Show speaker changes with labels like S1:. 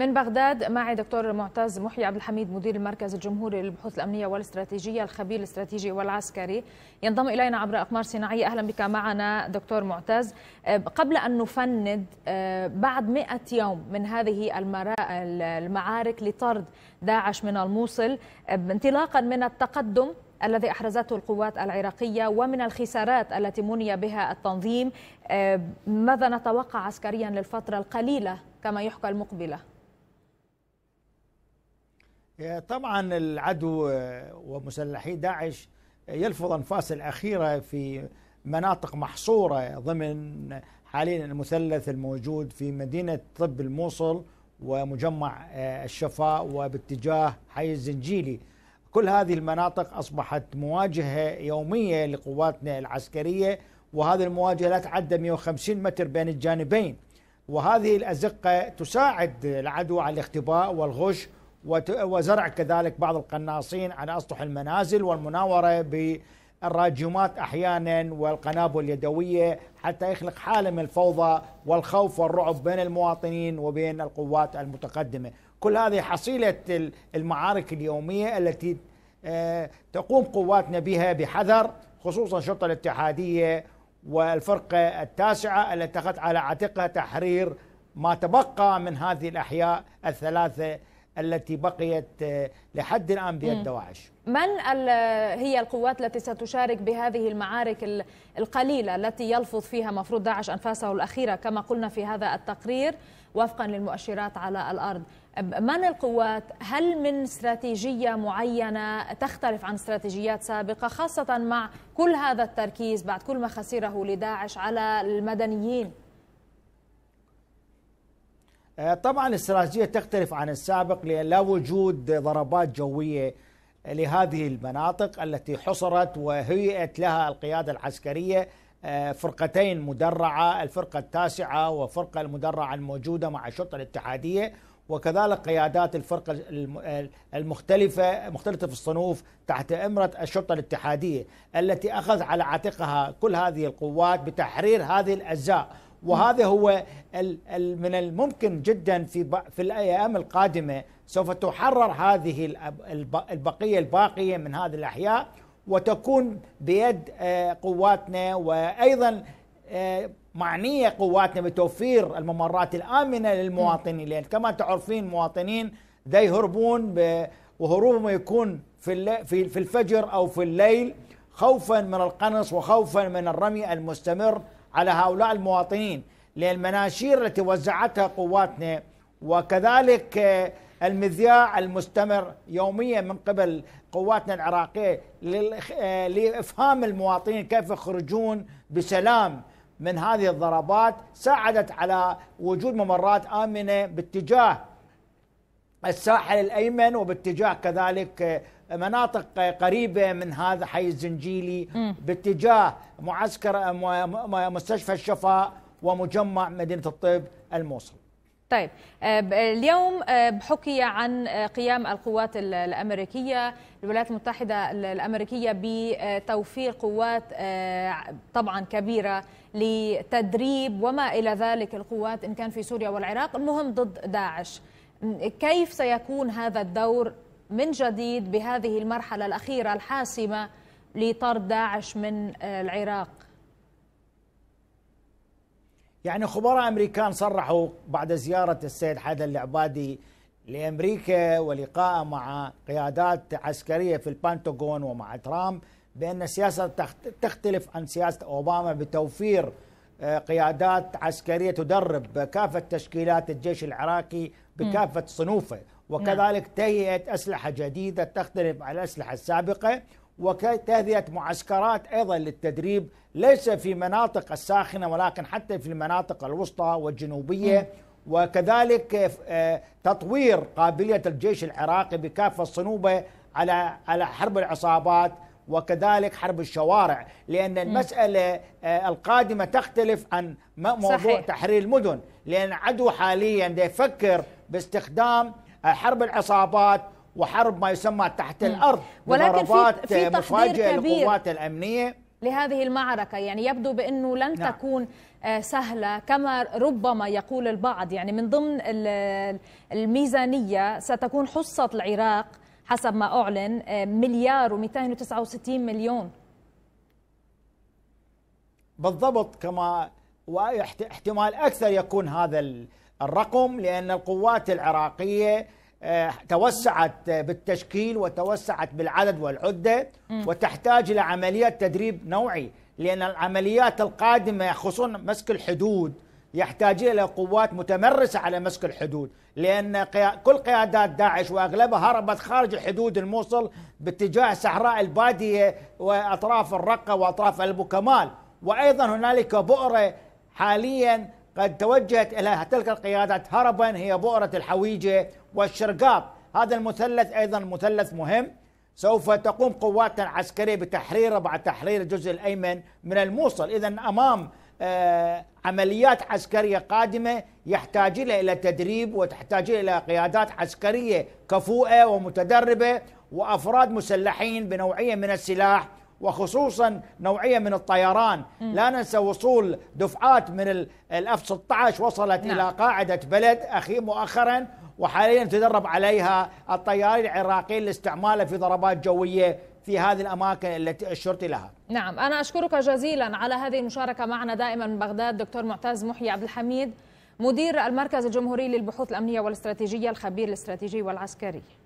S1: من بغداد معي دكتور معتز محي عبد الحميد مدير المركز الجمهوري للبحوث الامنيه والاستراتيجيه الخبير الاستراتيجي والعسكري ينضم الينا عبر اقمار صناعيه اهلا بك معنا دكتور معتز أه، قبل ان نفند أه، بعد 100 يوم من هذه المعارك لطرد داعش من الموصل أه، انطلاقا من التقدم الذي احرزته القوات العراقيه ومن الخسارات التي مني بها التنظيم ماذا نتوقع عسكريا للفتره القليله كما يحكى المقبله
S2: آه، طبعا العدو آه، ومسلحي داعش آه، يلفظ انفاس الاخيره في مناطق محصوره ضمن حاليا المثلث الموجود في مدينه طب الموصل ومجمع الشفاء وباتجاه حي الزنجيلي كل هذه المناطق اصبحت مواجهه يوميه لقواتنا العسكريه وهذه المواجهه لا تعدى 150 متر بين الجانبين وهذه الازقه تساعد العدو على الاختباء والغش وزرع كذلك بعض القناصين على اسطح المنازل والمناوره بالراجمات احيانا والقنابل اليدويه حتى يخلق حاله من الفوضى والخوف والرعب بين المواطنين وبين القوات المتقدمه، كل هذه حصيله المعارك اليوميه التي آه، تقوم قواتنا بها بحذر خصوصا الشرطه الاتحاديه والفرقه التاسعه التي اخذت على عاتقها تحرير ما تبقى من هذه الاحياء الثلاثه التي بقيت آه، لحد الآن بيد داعش
S1: من هي القوات التي ستشارك بهذه المعارك القليلة التي يلفظ فيها مفروض داعش أنفاسه الأخيرة كما قلنا في هذا التقرير وفقا للمؤشرات على الأرض من القوات هل من استراتيجية معينة تختلف عن استراتيجيات سابقة خاصة مع كل هذا التركيز بعد كل ما خسره لداعش على المدنيين
S2: آه، طبعا الاستراتيجية تختلف عن السابق لان لا وجود ضربات جوية لهذه المناطق التي حصرت وهيئت لها القيادة العسكرية آه، فرقتين مدرعة الفرقة التاسعة وفرقة المدرعة الموجودة مع الشرطة الاتحادية وكذلك قيادات الفرقة المختلفة مختلفة في الصنوف تحت إمرة الشرطة الاتحادية التي أخذ على عاتقها كل هذه القوات بتحرير هذه الأجزاء وهذا هو من الممكن جدا في في الايام القادمه سوف تحرر هذه البقيه الباقيه من هذه الاحياء وتكون بيد آه، قواتنا وايضا آه، معنيه قواتنا بتوفير الممرات الامنه للمواطنين لان كما تعرفين المواطنين ذا يهربون وهروبهم يكون في في الفجر او في الليل خوفا من القنص وخوفا من الرمي المستمر على هؤلاء المواطنين للمناشير التي وزعتها قواتنا وكذلك آه، المذياع المستمر يوميا من قبل قواتنا العراقيه آه، لافهام المواطنين كيف يخرجون بسلام من هذه الضربات ساعدت على وجود ممرات امنه باتجاه الساحل الايمن وباتجاه كذلك آه، مناطق قريبه من هذا حي الزنجيلي باتجاه معسكر مستشفى الشفاء ومجمع مدينة الطيب الموصل
S1: طيب آه، اليوم آه، حكي عن آه، قيام القوات الامريكيه الولايات المتحده الامريكيه بتوفير قوات طبعا كبيره لتدريب وما الى ذلك القوات ان كان في سوريا والعراق المهم ضد داعش كيف سيكون هذا الدور من جديد بهذه المرحله الاخيره الحاسمه لطرد داعش من العراق
S2: يعني خبراء امريكان صرحوا بعد زياره السيد حيدر العبادي لامريكا ولقاء مع قيادات عسكريه في البنتاغون ومع ترامب بان السياسه تختلف عن سياسه اوباما بتوفير آه، قيادات عسكريه تدرب كافه تشكيلات الجيش العراقي بكافه صنوفه وكذلك نعم. تهيئه اسلحه جديده تختلف عن الاسلحه السابقه وتهدئة معسكرات أيضا للتدريب ليس في مناطق الساخنة ولكن حتى في المناطق الوسطى والجنوبية وكذلك آه، تطوير قابلية الجيش العراقي بكافة الصنوبة على على حرب العصابات وكذلك حرب الشوارع لأن المسألة آه، القادمة تختلف عن موضوع صحيح. تحرير المدن لأن عدو حاليا يفكر باستخدام آه، حرب العصابات وحرب ما يسمى تحت الارض ولكن في مفاجئه للقوات الامنيه
S1: لهذه المعركه يعني يبدو بانه لن نعم. تكون آه، سهله كما ربما يقول البعض يعني من ضمن الميزانيه ستكون حصه العراق حسب ما اعلن آه، مليار و269 مليون
S2: بالضبط كما واحتمال اكثر يكون هذا الرقم لان القوات العراقيه آه، توسعت بالتشكيل وتوسعت بالعدد والعده وتحتاج الى عمليات تدريب نوعي لان العمليات القادمه خصوصا مسك الحدود يحتاج الى قوات متمرسه على مسك الحدود لان كل قيادات داعش واغلبها هربت خارج حدود الموصل باتجاه صحراء الباديه واطراف الرقه واطراف البوكمال وايضا هنالك بؤره حاليا قد توجهت إليها تلك القيادات هربا هي بؤرة الحويجة والشرقاب هذا المثلث أيضا مثلث مهم سوف تقوم قوات عسكرية بتحريره بعد تحرير الجزء الأيمن من الموصل إذا أمام آه، عمليات عسكرية قادمة يحتاج إلى تدريب وتحتاج إلى قيادات عسكرية كفوءة ومتدربة وأفراد مسلحين بنوعية من السلاح وخصوصا نوعيه من الطيران مم. لا ننسى وصول دفعات من الاف 16 وصلت نعم. الى قاعده بلد اخي مؤخرا وحاليا تدرب عليها الطيارين العراقيين لاستعمالها في ضربات جويه في هذه الاماكن التي اشرت لها.
S1: نعم، انا اشكرك جزيلا على هذه المشاركه معنا دائما من بغداد دكتور معتز محي عبد الحميد مدير المركز الجمهوري للبحوث الامنيه والاستراتيجيه الخبير الاستراتيجي والعسكري.